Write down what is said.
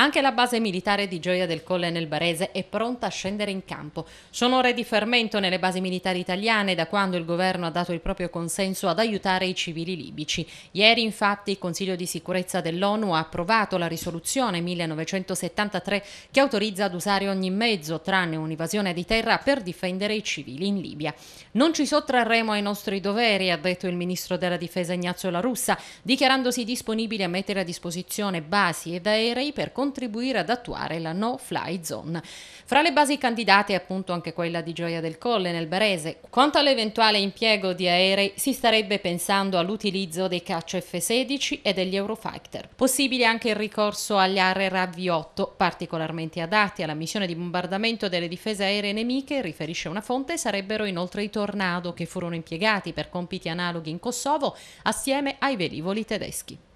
Anche la base militare di Gioia del Colle nel Barese è pronta a scendere in campo. Sono ore di fermento nelle basi militari italiane da quando il governo ha dato il proprio consenso ad aiutare i civili libici. Ieri infatti il Consiglio di sicurezza dell'ONU ha approvato la risoluzione 1973 che autorizza ad usare ogni mezzo tranne un'invasione di terra per difendere i civili in Libia. Non ci sottrarremo ai nostri doveri, ha detto il ministro della difesa Ignazio La Russa, dichiarandosi disponibile a mettere a disposizione basi ed aerei per controllare contribuire ad attuare la no-fly zone. Fra le basi candidate appunto anche quella di Gioia del Colle nel Berese. Quanto all'eventuale impiego di aerei si starebbe pensando all'utilizzo dei caccia F-16 e degli Eurofighter. Possibile anche il ricorso agli RRAV-8, particolarmente adatti alla missione di bombardamento delle difese aeree nemiche, riferisce una fonte, sarebbero inoltre i Tornado che furono impiegati per compiti analoghi in Kosovo assieme ai velivoli tedeschi.